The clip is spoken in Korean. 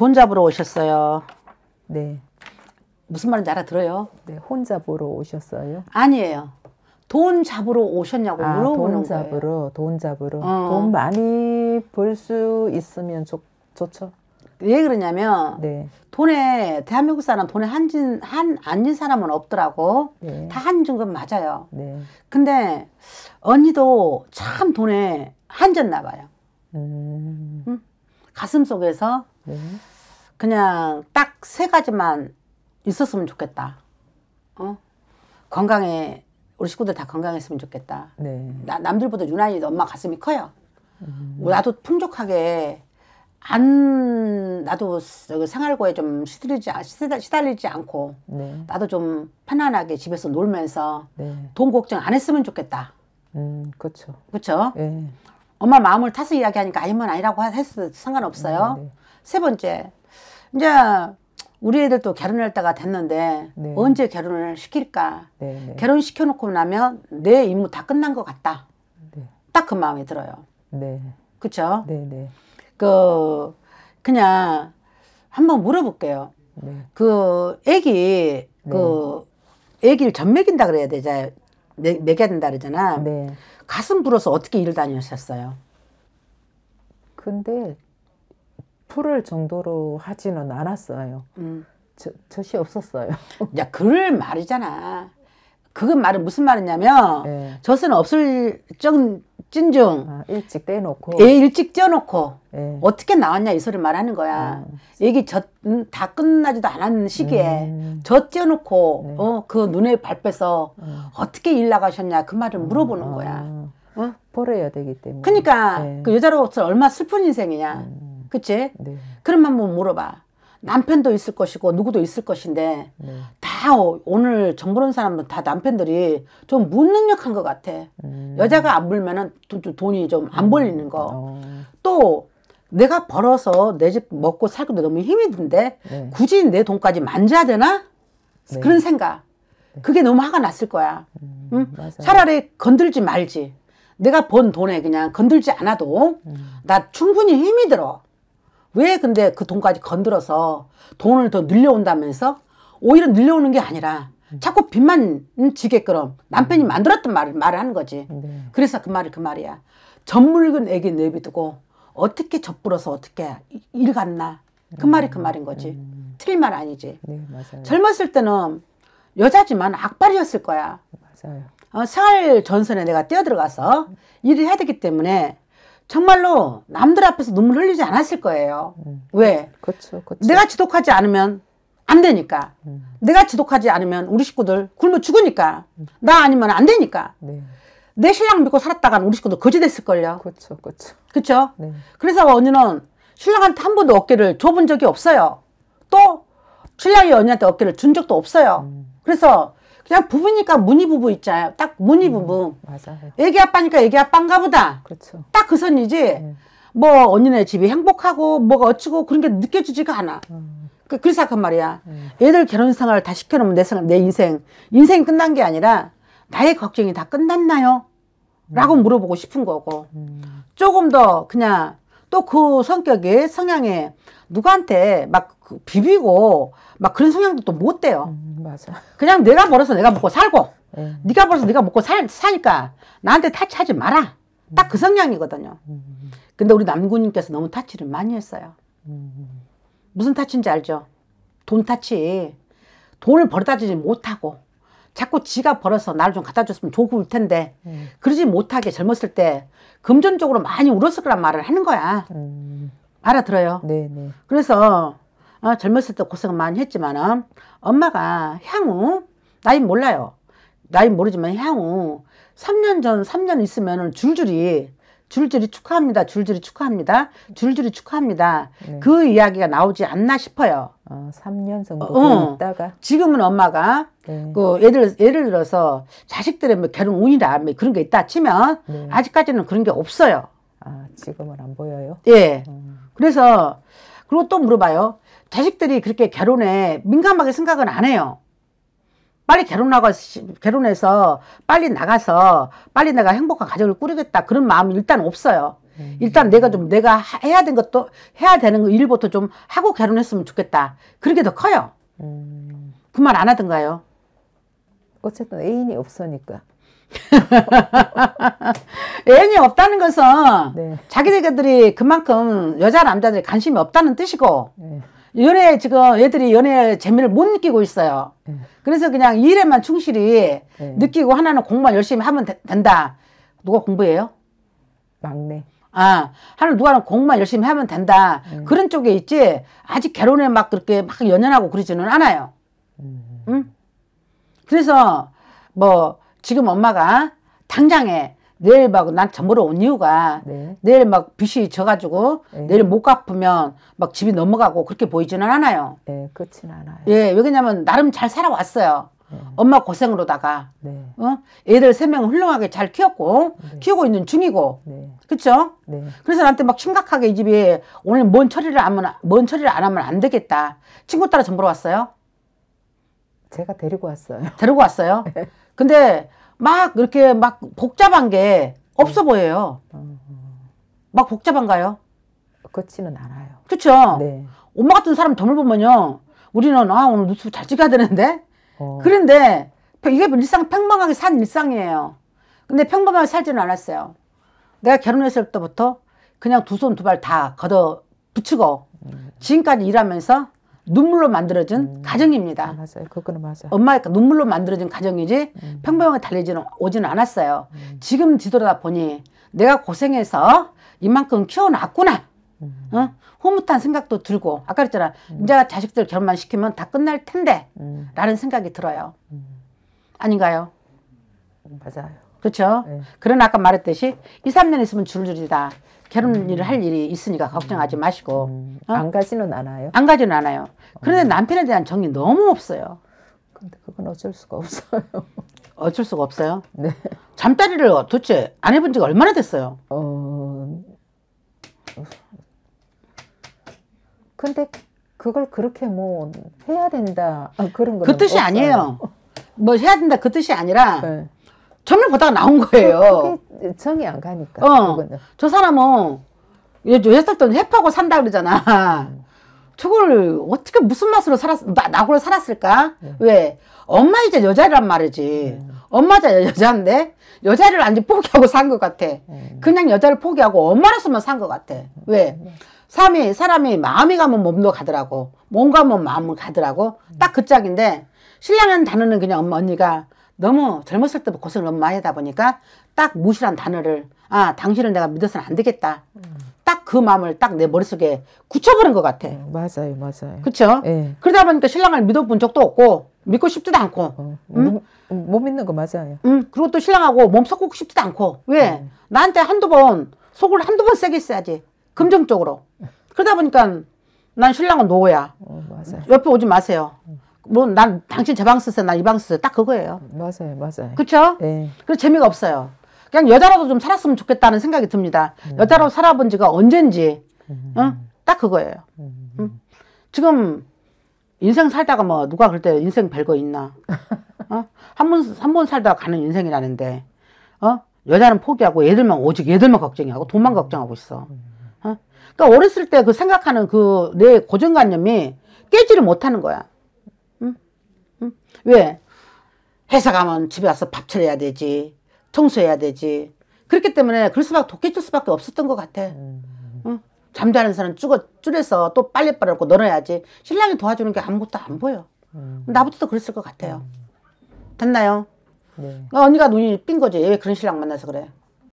돈 잡으러 오셨어요. 네. 무슨 말인지 알아들어요? 네, 혼자 보러 오셨어요? 아니에요. 돈 잡으러 오셨냐고 아, 물어보는 돈 잡으러, 거예요. 돈 잡으러. 어. 돈 많이 벌 수 있으면 좋, 좋죠. 왜 그러냐면 네. 돈에 대한민국 사람 돈에 한진 한 안진 사람은 없더라고 네. 다 한진 건 맞아요 네. 근데 언니도 참 돈에 한졌나 봐요 음. 응? 가슴 속에서 네. 그냥 딱 세 가지만 있었으면 좋겠다. 어? 건강에 우리 식구들 다 건강했으면 좋겠다. 네. 나, 남들보다 유난히 엄마 가슴이 커요. 음. 뭐 나도 풍족하게 안 나도 생활고에 좀 시들리지 아, 시달리지 않고 네. 나도 좀 편안하게 집에서 놀면서 네. 돈 걱정 안 했으면 좋겠다. 음, 그렇죠. 그쵸그렇 네. 예. 엄마 마음을 타서 이야기하니까 아니면 아니라고 해도 상관없어요. 네, 네. 세 번째 이제 우리 애들 또 결혼할 때가 됐는데 네. 언제 결혼을 시킬까? 네, 네. 결혼 시켜놓고 나면 내 임무 다 끝난 것 같다. 네. 딱그 마음이 들어요. 네. 그죠 네, 네, 그 그냥 한번 물어볼게요. 그 애기 그 애기를 전맥인다 그래야 되잖아요. 매겨야 된다 그러잖아. 가슴 불어서 어떻게 일을 다니셨어요? 근데 풀을 정도로 하지는 않았어요. 음. 젖이 없었어요. 야, 그럴 말이잖아. 그건 말은 무슨 말이냐면 예. 젖은 없을 정, 찐중 아, 일찍 떼놓고 예 일찍 떼어놓고 네. 예. 어떻게 나왔냐 이 소리를 말하는 거야 아, 얘기 젖다 음, 끝나지도 않았는 시기에 음. 젖 떼어놓고 네. 어그 눈에 밟혀서 음. 어떻게 일 나가셨냐 그 말을 물어보는 음. 거야 어? 벌어야 되기 때문에 그러니까 네. 그 여자로서 얼마 나 슬픈 인생이냐 음. 그치? 네. 그럼 한번 물어봐. 남편도 있을 것이고 누구도 있을 것인데 네. 다 어, 오늘 정보는 사람들 다 남편들이 좀 무능력한 것 같아. 음. 여자가 안 벌면은 돈, 이좀 안 벌리는 거. 어. 또 내가 벌어서 내 집 먹고 살고도 너무 힘이 든데 네. 굳이 내 돈까지 만져야 되나? 네. 그런 생각. 네. 그게 너무 화가 났을 거야. 음, 응? 차라리 건들지 말지. 내가 번 돈에 그냥 건들지 않아도 음. 나 충분히 힘이 들어. 왜 근데 그 돈까지 건들어서 돈을 더 늘려온다면서 오히려 늘려오는 게 아니라 자꾸 빚만 지게끔 남편이 음. 만들었던 말을 말을 하는 거지. 네. 그래서 그 말이 그 말이야. 젖물근 애기 내비두고 어떻게 젖불어서 어떻게 일 갔나 그 말이 그 음. 말인 거지. 음. 틀린 말 아니지. 네, 맞아요. 젊었을 때는 여자지만 악발이었을 거야. 맞아요. 어, 생활 전선에 내가 뛰어들어가서 일을 해야 되기 때문에 정말로 남들 앞에서 눈물 흘리지 않았을 거예요. 음. 왜? 그렇죠, 그렇죠. 내가 지독하지 않으면 안 되니까. 음. 내가 지독하지 않으면 우리 식구들 굶어 죽으니까. 음. 나 아니면 안 되니까. 네. 내 신랑 믿고 살았다간 우리 식구들 거지 됐을걸요. 그렇죠, 그렇죠. 그렇죠. 네. 그래서 언니는 신랑한테 한 번도 어깨를 줘본 적이 없어요. 또 신랑이 언니한테 어깨를 준 적도 없어요. 음. 그래서 그냥 부부니까 무늬 부부 있잖아요. 딱 무늬 음, 부부. 맞아요. 애기 아빠니까 애기 아빠인가 보다. 그렇죠. 딱 그 선이지. 네. 뭐 언니네 집이 행복하고 뭐가 어쩌고 그런 게 느껴지지가 않아. 음. 그, 그래서 아까 말이야. 음. 애들 결혼 생활을 다 시켜놓으면 내 생각, 내 인생, 인생 이 끝난 게 아니라 나의 걱정이 다 끝났나요? 라고 음. 물어보고 싶은 거고. 음. 조금 더 그냥 또그 성격에 성향에 누구한테 막 그 비비고 막 그런 성향도 또 못 돼요. 음, 맞아. 그냥 내가 벌어서 내가 먹고 살고 네. 네가 벌어서 네가 먹고 살, 사니까 나한테 타치하지 마라. 딱 그 성향이거든요. 음, 음, 음. 근데 우리 남군님께서 너무 타치를 많이 했어요. 무슨 타치인지 알죠? 돈 타치. 돈을 벌어다 주지 못하고 자꾸 지가 벌어서 나를 좀 갖다 줬으면 좋을 텐데 네. 그러지 못하게 젊었을 때 금전적으로 많이 울었을 거란 말을 하는 거야. 음. 알아들어요. 네네. 네. 그래서 어, 젊었을 때 고생 많이 했지만 엄마가 향후 나이 몰라요. 나이 모르지만 향후 3년 전, 3년 있으면 줄줄이 줄줄이 축하합니다. 줄줄이 축하합니다. 줄줄이 축하합니다. 네. 그 이야기가 나오지 않나 싶어요. 어, 3년 정도 있다가 어, 어. 지금은 엄마가 네. 그 예를 예를 들어서 자식들의 뭐 결혼 운이다 뭐 그런 게 있다 치면 네. 아직까지는 그런 게 없어요. 아 지금은 안 보여요. 예. 음. 그래서 그리고 또 물어봐요. 자식들이 그렇게 결혼에 민감하게 생각은 안 해요. 빨리 결혼하고 결혼해서 빨리 나가서 빨리 내가 행복한 가정을 꾸리겠다 그런 마음이 일단 없어요. 음. 일단 내가 좀 내가 해야 된 것도 해야 되는 일부터 좀 하고 결혼했으면 좋겠다. 그런 게 더 커요. 음. 그말 안 하던가요? 어쨌든 애인이 없으니까. 애인이 없다는 것은 네. 자기들이 그만큼 여자 남자들이 관심이 없다는 뜻이고 네. 연애 지금 애들이 연애 재미를 못 느끼고 있어요. 네. 그래서 그냥 일에만 충실히 네. 느끼고 하나는 공부만 열심히 하면 되, 된다. 누가 공부해요? 막내. 아, 하는 누가는 공부만 열심히 하면 된다. 음. 그런 쪽에 있지. 아직 결혼에 막 그렇게 막 연연하고 그러지는 않아요. 음. 응? 그래서 뭐 지금 엄마가 당장에 내일 막난 전부를 온 이유가 네. 내일 막 빚이 져가지고 네. 내일 못 갚으면 막 집이 넘어가고 그렇게 보이지는 않아요. 네, 그렇진 않아요. 예, 왜냐면 나름 잘 살아왔어요. 네. 엄마 고생으로다가 네. 어? 애들 세 명 훌륭하게 잘 키웠고 네. 키우고 있는 중이고 그렇죠? 그래서 나한테 막 심각하게 이 집이 오늘 뭔 처리를 하면 뭔 처리를 안 하면 안 되겠다. 친구 따라 전보러 왔어요? 제가 데리고 왔어요. 데리고 왔어요? 근데 막 이렇게 막 복잡한 게 없어 보여요. 막 복잡한가요? 그렇지는 않아요. 그렇죠. 네. 엄마 같은 사람 돈을 보면요, 우리는 아 오늘 뉴스 잘 찍어야 되는데. 어. 그런데 이게 일상 평범하게 산 일상이에요. 근데 평범하게 살지는 않았어요. 내가 결혼했을 때부터 그냥 두 손 두 발 다 걷어 붙이고 음. 지금까지 일하면서 눈물로 만들어진 음. 가정입니다. 아, 맞아요. 그거는 맞아요. 엄마의 눈물로 만들어진 가정이지 음. 평범하게 달리지는 오지는 않았어요. 음. 지금 뒤돌아 보니 내가 고생해서 이만큼 키워놨구나. 음. 어? 흐뭇한 생각도 들고 아까 그랬잖아. 음. 이제 자식들 결혼만 시키면 다 끝날 텐데 음. 라는 생각이 들어요. 아닌가요? 맞아요. 그렇죠. 네. 그러나 아까 말했듯이 2, 3년 있으면 줄줄이다. 결혼 음. 일을 할 일이 있으니까 걱정하지 음. 마시고 음, 어? 안 가지는 않아요. 안 가지는 않아요. 그런데 어. 남편에 대한 정이 너무 없어요. 근데 그건 어쩔 수가 없어요. 어쩔 수가 없어요. 네. 잠자리를 도대체 안 해본 지가 얼마나 됐어요? 어. 근데 그걸 그렇게 뭐 해야 된다 아, 그런 거. 그 뜻이 없어요. 아니에요. 뭐 해야 된다 그 뜻이 아니라. 네. 전면 보다가 나온 거예요. 그 정이 안 가니까. 어. 그거는. 저 사람은 여살 돈 해파고 산다 그러잖아. 음. 저 어떻게 무슨 맛으로 살았, 나, 낙으로 살았을까? 네. 왜? 엄마 이제 여자란 말이지. 음. 네. 엄마자 여자인데, 여자를 아직 포기하고 산 것 같아. 음. 그냥 여자를 포기하고 엄마로서만 산 것 같아. 왜? 네. 사람이, 사람이 마음이 가면 몸도 가더라고. 몸 가면 마음을 가더라고. 딱 그 짝인데, 신랑은 다는 그냥 엄마, 언니가 너무 젊었을 때부터 고생을 너무 많이 하다 보니까 딱 무시란 단어를 아 당신을 내가 믿어서는 안 되겠다. 딱 그 마음을 딱 내 머릿속에 굳혀버린 것 같아. 음, 맞아요, 맞아요. 그렇죠. 예. 그러다 보니까 신랑을 믿어본 적도 없고 믿고 싶지도 않고. 어, 응? 못, 못 믿는 거 맞아요. 음, 그리고 또 신랑하고 몸 섞고 싶지도 않고. 왜? 음. 나한테 한두 번 속을 한두 번 세게 써야지. 긍정적으로. 그러다 보니까 난 신랑은 노야. 어, 옆에 오지 마세요. 음. 뭐난 당신 제 방 쓰세요, 난 이 방 쓰세요, 딱 그거예요. 맞아요, 맞아요. 그쵸죠 네. 예. 그래서 재미가 없어요. 그냥 여자라도 좀 살았으면 좋겠다는 생각이 듭니다. 음. 여자로 살아본 지가 언젠지, 음. 어? 딱 그거예요. 음. 음. 지금 인생 살다가 뭐 누가 그럴 때 인생 별거 있나? 어? 한번 한 번 살다 가는 가 인생이라는데, 어? 여자는 포기하고 애들만 오직 애들만 걱정하고 돈만 걱정하고 있어. 음. 어? 그러니까 어렸을 때 그 생각하는 그 내 고정관념이 깨지를 못하는 거야. 응? 왜? 회사 가면 집에 와서밥 차려야 되지. 청소해야 되지. 그렇기 때문에 그럴 수밖에 독해질 수밖에 없었던 것 같아. 음. 응? 잠자는 사람 쭈어 쭈려서 또 빨리 빨아놓고 널어야지. 신랑이 도와주는 게 아무것도 안 보여. 음. 나부터도 그랬을 것 같아요. 음. 됐나요? 네. 어, 언니가 눈이 삔 거지. 왜 그런 신랑 만나서 그래?